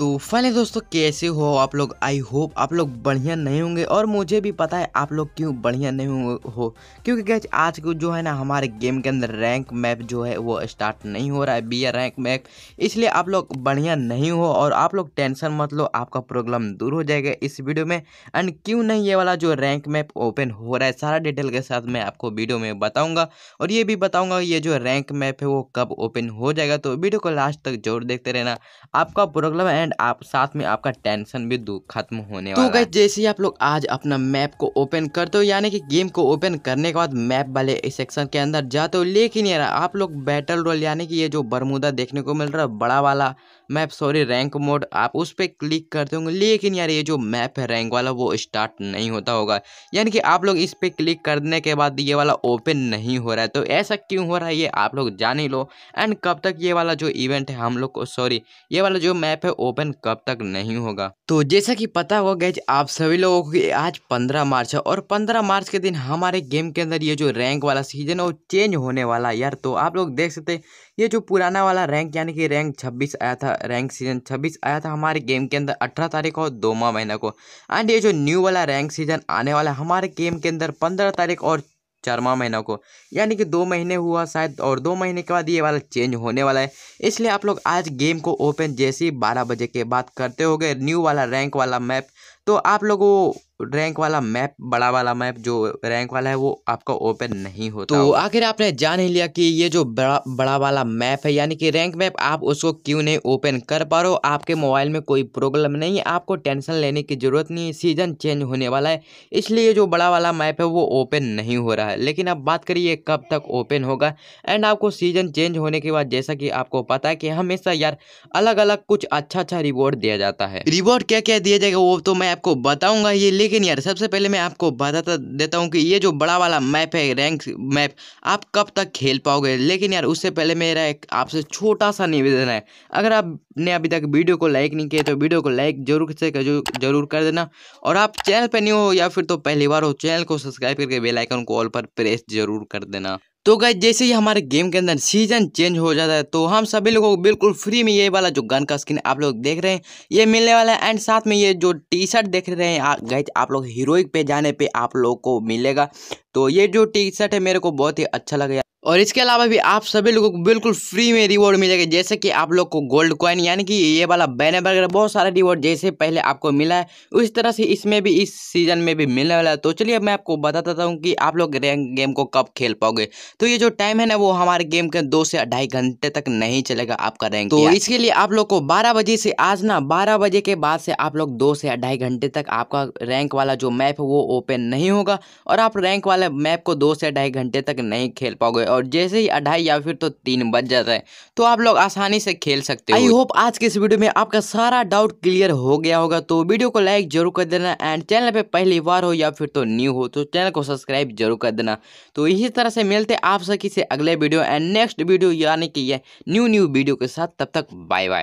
तो फाइनली दोस्तों कैसे हो आप लोग आई होप आप लोग बढ़िया नहीं होंगे और मुझे भी पता है आप लोग क्यों बढ़िया नहीं हो क्योंकि गैच आज को जो है ना हमारे गेम के अंदर रैंक मैप जो है वो स्टार्ट नहीं हो रहा है बी रैंक मैप इसलिए आप लोग बढ़िया नहीं हो और आप लोग टेंशन मत लो आपका प्रॉब्लम दूर हो जाएगा इस वीडियो में एंड क्यों नहीं ये वाला जो रैंक मैप ओपन हो रहा है सारा डिटेल के साथ मैं आपको वीडियो में बताऊँगा और ये भी बताऊँगा ये जो रैंक मैप है वो कब ओपन हो जाएगा तो वीडियो को लास्ट तक जरूर देखते रहना आपका प्रॉब्लम एंड एंड आप साथ में आपका टेंशन भी खत्म होने तो वाला तो जैसे ही आप लोग आज अपना मैप को ओपन करते हो यानी कि गेम को ओपन करने के बाद मैप वाले सेक्शन के अंदर जाते हो लेकिन यार आप लोग बैटल रोल यानी कि ये जो बरमुदा देखने को मिल रहा है बड़ा वाला मैप सॉरी रैंक मोड आप उस पर क्लिक करते होंगे लेकिन यार ये जो मैप है रैंक वाला वो स्टार्ट नहीं होता होगा यानी कि आप लोग इस पर क्लिक करने के बाद ये वाला ओपन नहीं हो रहा है तो ऐसा क्यों हो रहा है ये आप लोग जान ही लो एंड कब तक ये वाला जो इवेंट है हम लोग को सॉरी ये वाला जो मैप है ओपन कब तक नहीं होगा तो जैसा कि पता होगा गैज आप सभी लोगों को आज पंद्रह मार्च है और पंद्रह मार्च के दिन हमारे गेम के अंदर ये जो रैंक वाला सीजन है वो चेंज होने वाला है यार तो आप लोग देख सकते ये जो पुराना वाला रैंक यानी कि रैंक छब्बीस आया था रैंक सीजन 26 आया था हमारे गेम के अंदर 18 तारीख और दोमा महीना को एंड ये जो न्यू वाला रैंक सीजन आने वाला है हमारे गेम के अंदर 15 तारीख और माह महीना को यानी कि दो महीने हुआ शायद और दो महीने के बाद ये वाला चेंज होने वाला है इसलिए आप लोग आज गेम को ओपन जैसे ही बारह बजे के बाद करते हो न्यू वाला रैंक वाला मैप तो आप लोग वो रैंक वाला मैप बड़ा वाला मैप जो रैंक वाला है वो आपका ओपन नहीं होता तो आखिर आपने जान ही लिया कि ये जो बड़ा बड़ा वाला मैप है यानी कि रैंक मैप आप उसको क्यों नहीं ओपन कर पा रहे हो आपके मोबाइल में कोई प्रॉब्लम नहीं है आपको टेंशन लेने की ज़रूरत नहीं है सीज़न चेंज होने वाला है इसलिए जो बड़ा वाला मैप है वो ओपन नहीं हो रहा है लेकिन अब बात करिए कब तक ओपन होगा एंड आपको सीज़न चेंज होने के बाद जैसा कि आपको पता है कि हमेशा यार अलग अलग कुछ अच्छा अच्छा रिवॉर्ड दिया जाता है रिवॉर्ड क्या क्या दिया जाएगा वो तो मैं आपको बताऊंगा ये लेकिन यार सबसे पहले मैं आपको बताता देता हूँ कि ये जो बड़ा वाला मैप है रैंक मैप आप कब तक खेल पाओगे लेकिन यार उससे पहले मेरा एक आपसे छोटा सा निवेदन है अगर आपने अभी तक वीडियो को लाइक नहीं किया तो वीडियो को लाइक जरूर से जरूर कर देना और आप चैनल पर नहीं हो या फिर तो पहली बार हो चैनल को सब्सक्राइब करके बेलाइकन को ऑल पर प्रेस जरूर कर देना तो गाय जैसे ही हमारे गेम के अंदर सीजन चेंज हो जाता है तो हम सभी लोगों को बिल्कुल फ्री में ये वाला जो गन का स्किन आप लोग देख रहे हैं ये मिलने वाला है एंड साथ में ये जो टी शर्ट देख रहे हैं गए आप लोग हीरोइक पे जाने पे आप लोग को मिलेगा तो ये जो टी शर्ट है मेरे को बहुत ही अच्छा लगेगा और इसके अलावा भी आप सभी लोगों को बिल्कुल फ्री में रिवॉर्ड मिलेगा जैसे कि आप लोग को गोल्ड कॉइन यानी कि ये वाला बैनर वगैरह बहुत सारा रिवॉर्ड जैसे पहले आपको मिला है उस तरह से इसमें भी इस सीजन में भी मिलने वाला है तो चलिए मैं आपको बता देता हूँ कि आप लोग रैंक गेम को कब खेल पाओगे तो ये जो टाइम है ना वो हमारे गेम के दो से ढाई घंटे तक नहीं चलेगा आपका रैंक तो इसके लिए आप लोग को बारह बजे से आज ना बारह बजे के बाद से आप लोग दो से ढाई घंटे तक आपका रैंक वाला जो मैप है वो ओपन नहीं होगा और आप रैंक वाले मैप को दो से ढाई घंटे तक नहीं खेल पाओगे और और जैसे ही अढ़ाई या फिर तो तीन बज जाता है तो आप लोग आसानी से खेल सकते हो आई होप आज के इस वीडियो में आपका सारा डाउट क्लियर हो गया होगा तो वीडियो को लाइक जरूर कर देना एंड चैनल पर पहली बार हो या फिर तो न्यू हो तो चैनल को सब्सक्राइब जरूर कर देना तो इसी तरह से मिलते आप सभी से अगले वीडियो एंड नेक्स्ट वीडियो यानी कि यह न्यू न्यू वीडियो के साथ तब तक बाय बाय